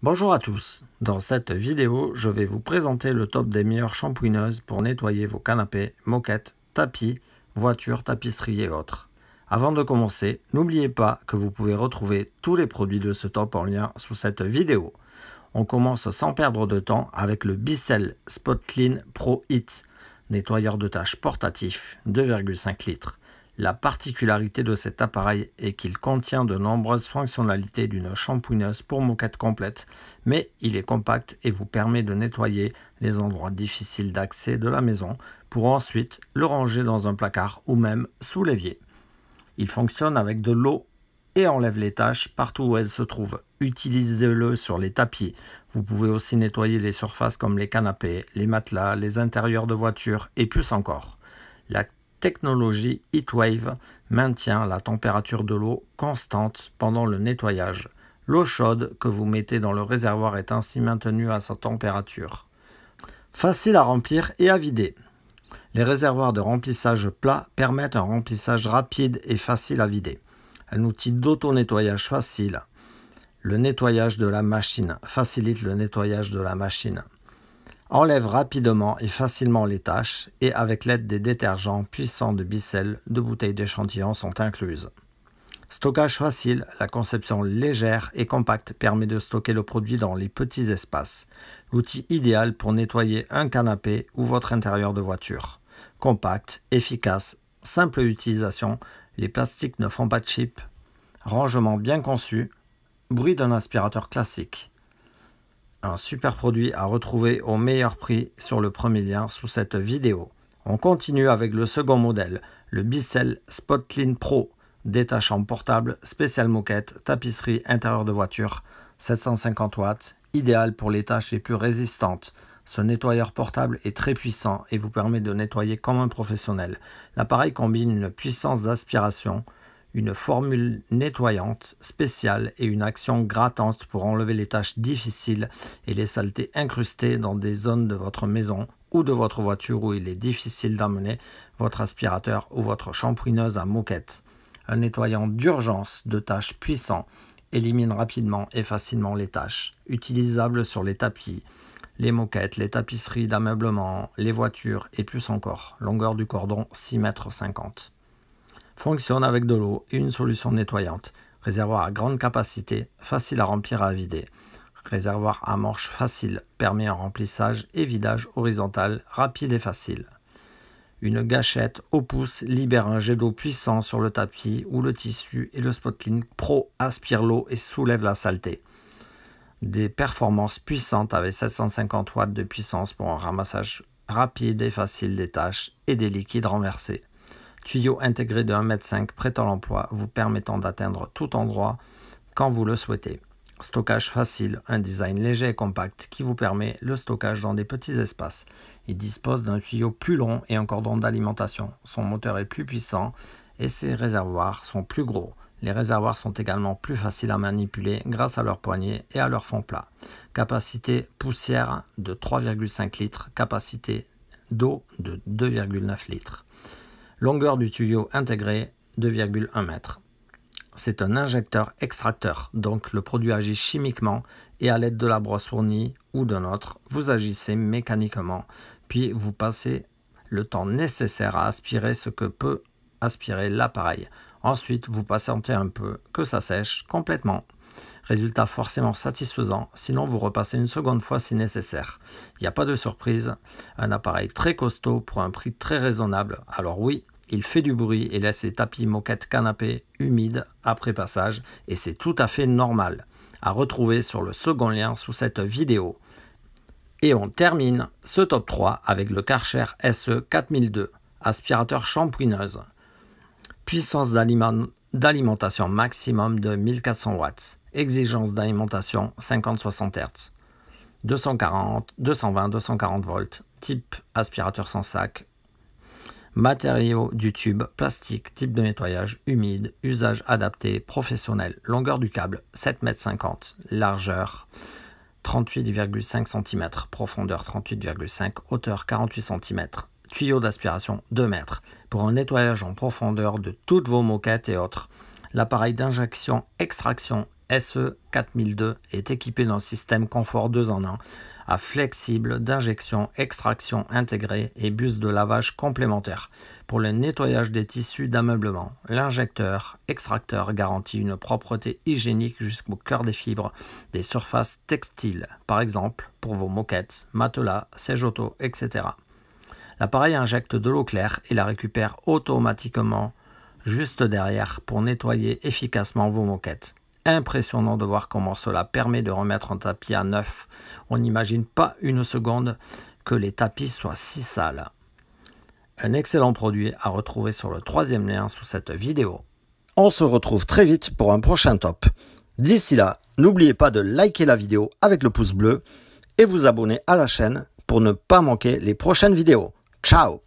Bonjour à tous, dans cette vidéo je vais vous présenter le top des meilleures shampooineuses pour nettoyer vos canapés, moquettes, tapis, voitures, tapisseries et autres. Avant de commencer, n'oubliez pas que vous pouvez retrouver tous les produits de ce top en lien sous cette vidéo. On commence sans perdre de temps avec le Bissell Spot Clean Pro Hit, nettoyeur de tâches portatif 2,5 litres. La particularité de cet appareil est qu'il contient de nombreuses fonctionnalités d'une champouineuse pour moquette complète, mais il est compact et vous permet de nettoyer les endroits difficiles d'accès de la maison pour ensuite le ranger dans un placard ou même sous l'évier. Il fonctionne avec de l'eau et enlève les taches partout où elles se trouvent. Utilisez-le sur les tapis. Vous pouvez aussi nettoyer les surfaces comme les canapés, les matelas, les intérieurs de voitures et plus encore technologie HeatWave maintient la température de l'eau constante pendant le nettoyage. L'eau chaude que vous mettez dans le réservoir est ainsi maintenue à sa température. Facile à remplir et à vider. Les réservoirs de remplissage plat permettent un remplissage rapide et facile à vider. Un outil d'auto-nettoyage facile. Le nettoyage de la machine facilite le nettoyage de la machine enlève rapidement et facilement les taches et avec l'aide des détergents puissants de bicelles deux bouteilles d'échantillons sont incluses. Stockage facile, la conception légère et compacte permet de stocker le produit dans les petits espaces. L'outil idéal pour nettoyer un canapé ou votre intérieur de voiture. Compact, efficace, simple utilisation, les plastiques ne font pas de chip. Rangement bien conçu, bruit d'un aspirateur classique un super produit à retrouver au meilleur prix sur le premier lien sous cette vidéo. On continue avec le second modèle, le Bissell Spotlin Pro, détachant portable, spécial moquette, tapisserie intérieur de voiture, 750 watts, idéal pour les tâches les plus résistantes. Ce nettoyeur portable est très puissant et vous permet de nettoyer comme un professionnel. L'appareil combine une puissance d'aspiration, une formule nettoyante spéciale et une action grattante pour enlever les tâches difficiles et les saletés incrustées dans des zones de votre maison ou de votre voiture où il est difficile d'amener votre aspirateur ou votre shampouineuse à moquette. Un nettoyant d'urgence de tâches puissant élimine rapidement et facilement les tâches utilisables sur les tapis, les moquettes, les tapisseries d'ameublement, les voitures et plus encore. Longueur du cordon 6,50 m fonctionne avec de l'eau et une solution nettoyante. Réservoir à grande capacité, facile à remplir et à vider. Réservoir à manche facile, permet un remplissage et vidage horizontal rapide et facile. Une gâchette au pouce libère un jet d'eau puissant sur le tapis ou le tissu et le SpotClean Pro aspire l'eau et soulève la saleté. Des performances puissantes avec 750 watts de puissance pour un ramassage rapide et facile des tâches et des liquides renversés tuyau intégré de 1,5 m prêt à l'emploi vous permettant d'atteindre tout endroit quand vous le souhaitez. Stockage facile, un design léger et compact qui vous permet le stockage dans des petits espaces. Il dispose d'un tuyau plus long et un cordon d'alimentation. Son moteur est plus puissant et ses réservoirs sont plus gros. Les réservoirs sont également plus faciles à manipuler grâce à leur poignée et à leur fond plat. Capacité poussière de 3,5 litres, capacité d'eau de 2,9 litres. Longueur du tuyau intégré 2,1 m. C'est un injecteur-extracteur, donc le produit agit chimiquement et à l'aide de la brosse fournie ou d'un autre, vous agissez mécaniquement, puis vous passez le temps nécessaire à aspirer ce que peut aspirer l'appareil. Ensuite, vous patientez un peu, que ça sèche complètement. Résultat forcément satisfaisant, sinon vous repassez une seconde fois si nécessaire. Il n'y a pas de surprise, un appareil très costaud pour un prix très raisonnable. Alors oui, il fait du bruit et laisse les tapis, moquettes, canapés humides après passage, et c'est tout à fait normal. À retrouver sur le second lien sous cette vidéo. Et on termine ce top 3 avec le Karcher SE 4002, aspirateur shampouineuse. Puissance d'alimentation maximum de 1400 watts. Exigence d'alimentation 50-60 Hz. 240, 220, 240 volts. Type aspirateur sans sac, Matériaux du tube, plastique, type de nettoyage, humide, usage adapté, professionnel, longueur du câble 7,50 m, largeur 38,5 cm, profondeur 38,5, hauteur 48 cm, tuyau d'aspiration 2 m, pour un nettoyage en profondeur de toutes vos moquettes et autres. L'appareil d'injection extraction SE 4002 est équipé d'un système confort 2 en 1 à flexible d'injection, extraction intégrée et bus de lavage complémentaire. Pour le nettoyage des tissus d'ameublement, l'injecteur extracteur garantit une propreté hygiénique jusqu'au cœur des fibres des surfaces textiles, par exemple pour vos moquettes, matelas, sièges auto, etc. L'appareil injecte de l'eau claire et la récupère automatiquement juste derrière pour nettoyer efficacement vos moquettes impressionnant de voir comment cela permet de remettre un tapis à neuf. On n'imagine pas une seconde que les tapis soient si sales. Un excellent produit à retrouver sur le troisième lien sous cette vidéo. On se retrouve très vite pour un prochain top. D'ici là, n'oubliez pas de liker la vidéo avec le pouce bleu et vous abonner à la chaîne pour ne pas manquer les prochaines vidéos. Ciao